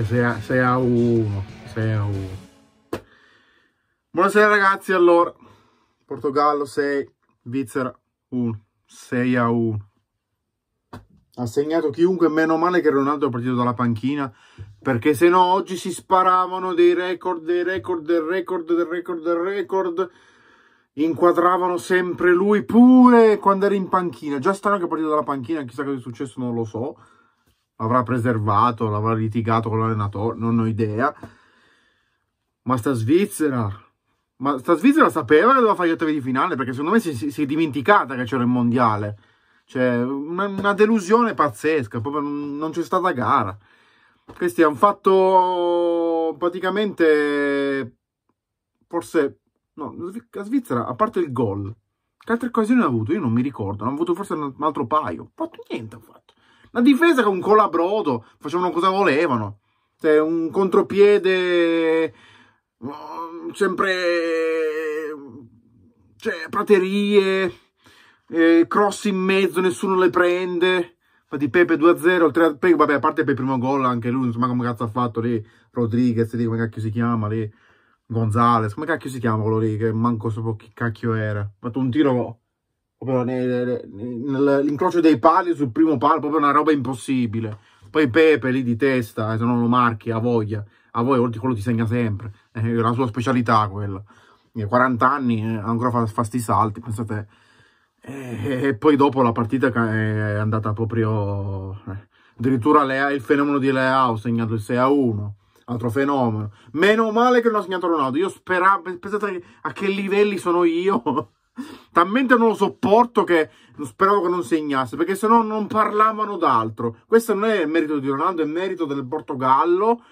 anche se a, se a 1 6 a 1 buonasera ragazzi allora Portogallo 6 Svizzera 1 6 a 1 ha segnato chiunque meno male che Ronaldo è partito dalla panchina perché se no oggi si sparavano dei record dei record del record del record del record inquadravano sempre lui pure quando era in panchina già strano che è partito dalla panchina chissà cosa è successo non lo so l'avrà preservato, l'avrà litigato con l'allenatore, non ho idea. Ma sta Svizzera, ma sta Svizzera sapeva che doveva fare gli ottavi di finale, perché secondo me si, si, è dimenticata che c'era il mondiale. Cioè, una, una delusione pazzesca, proprio non c'è stata gara. Questi hanno fatto praticamente, forse, no, la Svizzera, a parte il gol, che altre occasioni ha avuto? Io non mi ricordo, hanno avuto forse un altro paio. Fatto niente, ha fatto. La difesa con colabrodo, facevano cosa volevano. Cioè, un contropiede mm, sempre cioè, praterie, eh, cross in mezzo, nessuno le prende. Infatti Pepe 2-0, 3 Pepe, vabbè, a parte per il primo gol anche lui, insomma, come cazzo ha fatto lì, Rodriguez, lì, come cacchio si chiama lì, Gonzales, come cacchio si chiama quello lì, che manco so chi cacchio era. Ha fatto un tiro proprio nell'incrocio dei pali sul primo palo, proprio una roba impossibile. Poi Pepe lì di testa, eh, se non lo marchi, ha voglia, a voi quello ti segna sempre, eh, è la sua specialità quella. 40 eh, anni ancora fa, fa sti salti, pensate. E, e, poi dopo la partita è andata proprio... Addirittura Lea, il fenomeno di Leao ha segnato il 6 a 1 altro fenomeno. Meno male che non ha segnato Ronaldo. Io speravo, pensate a che livelli sono io Talmente non lo sopporto che speravo che non segnasse, perché se no non parlavano d'altro. Questo non è il merito di Ronaldo, è il merito del Portogallo.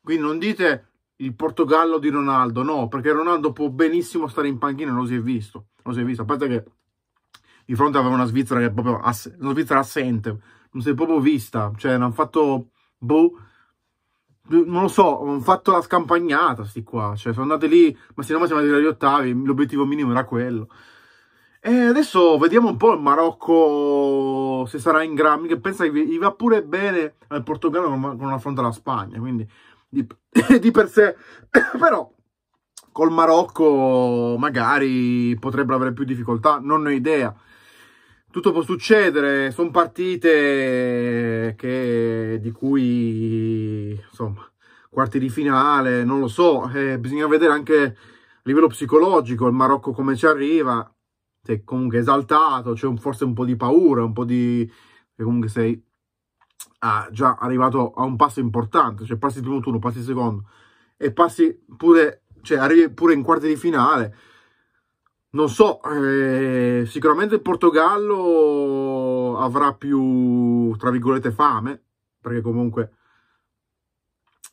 Quindi non dite il Portogallo di Ronaldo, no, perché Ronaldo può benissimo stare in panchina, non si è visto. Non si è visto, a parte che di fronte aveva una Svizzera che è proprio ass una Svizzera assente, non si è proprio vista, cioè non hanno fatto boh non lo so, hanno fatto la scampagnata sti qua, cioè sono andati lì, ma se no siamo arrivati agli ottavi, l'obiettivo minimo era quello. E adesso vediamo un po' il Marocco se sarà in grammi, che pensa che gli va pure bene al Portogallo con una fronte alla Spagna, quindi di, di per sé, però col Marocco magari potrebbero avere più difficoltà, non ne ho idea tutto può succedere, sono partite che, di cui, insomma, quarti di finale, non lo so, eh, bisogna vedere anche a livello psicologico il Marocco come ci arriva, sei comunque esaltato, c'è cioè forse un po' di paura, un po' di... comunque sei ah, già arrivato a un passo importante, cioè passi il primo turno, passi il secondo e passi pure, cioè arrivi pure in quarti di finale, non so, eh, sicuramente il Portogallo avrà più, tra virgolette, fame, perché comunque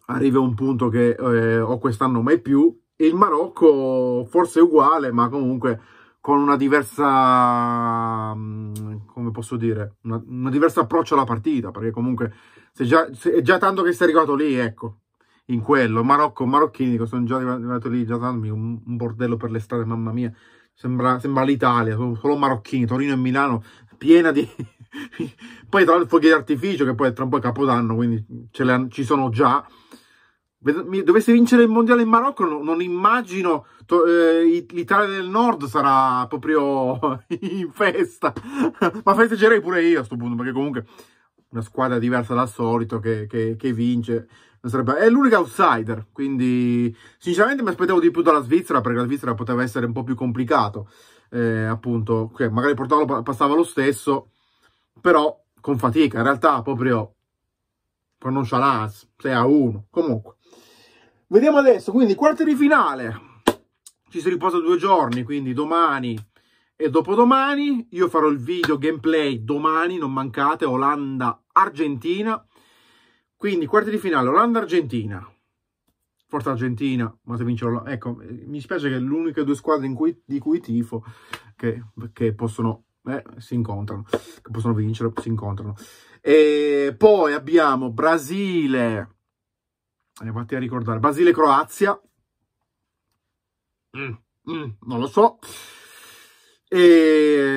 arriva un punto che eh, ho quest'anno mai più, e il Marocco forse è uguale, ma comunque con una diversa, come posso dire, una, una diversa approccio alla partita, perché comunque se già, è già tanto che sei arrivato lì, ecco, in quello, Marocco, marocchini, sono già arrivato lì, già tanto, un, un bordello per le strade, mamma mia, sembra, sembra l'Italia, solo marocchini, Torino e Milano, piena di... poi tra l'altro fuochi d'artificio che poi tra un po' è Capodanno, quindi le, ci sono già. Dovesse vincere il mondiale in Marocco, no, non immagino eh, l'Italia del Nord sarà proprio in festa. Ma festeggerei pure io a questo punto, perché comunque una squadra diversa dal solito che, che, che vince sarebbe... è l'unica outsider, quindi sinceramente mi aspettavo di più dalla Svizzera perché la Svizzera poteva essere un po' più complicato, eh, appunto, che magari Portogallo passava lo stesso, però con fatica, in realtà proprio con nonchalance, 6 a 1, comunque. Vediamo adesso, quindi quarti di finale, ci si riposa due giorni, quindi domani e dopodomani. Io farò il video gameplay domani, non mancate, Olanda-Argentina. Quindi, quarti di finale, Olanda-Argentina. Forza Argentina, ma se vince l'Olanda... Ecco, mi spiace che l'unica due squadre cui, di cui tifo che, che possono... Eh, si incontrano, che possono vincere, si incontrano. E poi abbiamo Brasile. Eh, vatti a ricordare. Brasile-Croazia. Mm, mm, non lo so. E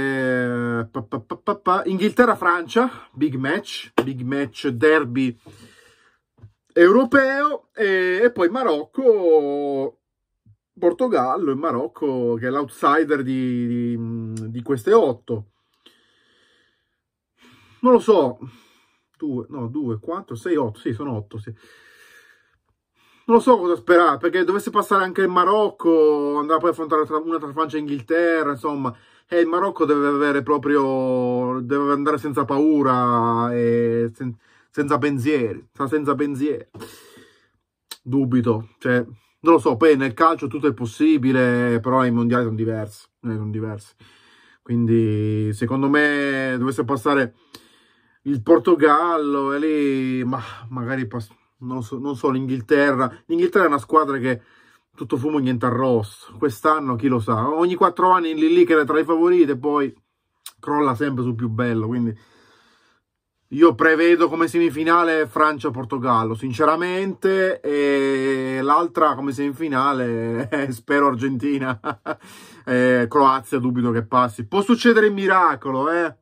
Inghilterra-Francia, big match, big match derby europeo e, e poi Marocco Portogallo e Marocco che è l'outsider di, di, di, queste otto non lo so due, no 2 4 6 8 sì sono otto, sì non so cosa sperare, perché dovesse passare anche il Marocco, andare poi a affrontare una tra Francia e Inghilterra, insomma, e eh, il Marocco deve avere proprio, deve andare senza paura e sen senza pensieri, senza pensieri. Dubito, cioè, non lo so, poi nel calcio tutto è possibile, però i mondiali sono diversi, eh, sono diversi. Quindi, secondo me, dovesse passare il Portogallo e lì, ma magari passa non, so, non so l'Inghilterra. L'Inghilterra è una squadra che tutto fumo niente arrosso. Quest'anno chi lo sa, ogni quattro anni lì lì che era tra i favoriti, poi crolla sempre sul più bello, quindi io prevedo come semifinale Francia-Portogallo, sinceramente, e l'altra come semifinale eh, spero Argentina, eh, Croazia dubito che passi. Può succedere il miracolo, eh?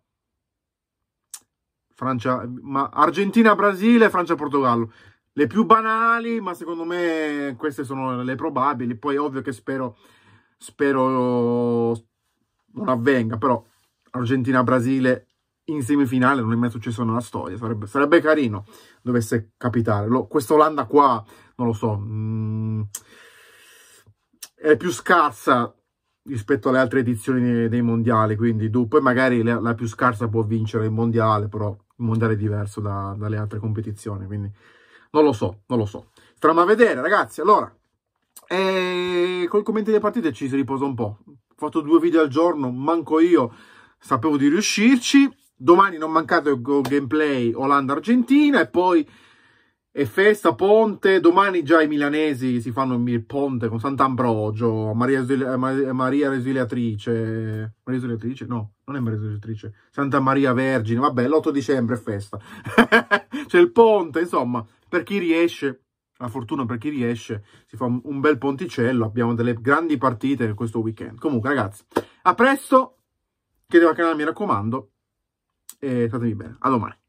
Francia, ma Argentina-Brasile, Francia-Portogallo le più banali, ma secondo me queste sono le probabili. Poi ovvio che spero, spero non avvenga, però Argentina-Brasile in semifinale non è mai successo nella storia, sarebbe, sarebbe carino dovesse capitare. Lo, questa Olanda qua, non lo so, mh, mm, è più scarsa rispetto alle altre edizioni dei mondiali, quindi tu, magari la, la, più scarsa può vincere il mondiale, però il mondiale è diverso da, dalle altre competizioni, quindi non lo so, non lo so. Stiamo a vedere, ragazzi. Allora, eh, con i delle partite ci si riposa un po'. Ho fatto due video al giorno, manco io sapevo di riuscirci. Domani non mancate il gameplay Olanda-Argentina e poi è festa, ponte. Domani già i milanesi si fanno il ponte con Sant'Ambrogio, Maria, Maria Resiliatrice. Maria Resiliatrice? No, non è Maria Resiliatrice. Santa Maria Vergine, vabbè, l'8 dicembre è festa. C'è il ponte, insomma, per chi riesce, la fortuna per chi riesce, si fa un bel ponticello, abbiamo delle grandi partite questo weekend. Comunque ragazzi, a presto, chiedevo al canale mi raccomando, e statemi bene, a domani.